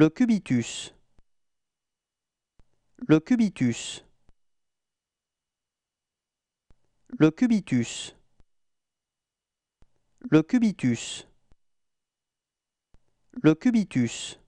Le cubitus. Le cubitus. Le cubitus. Le cubitus. Le cubitus.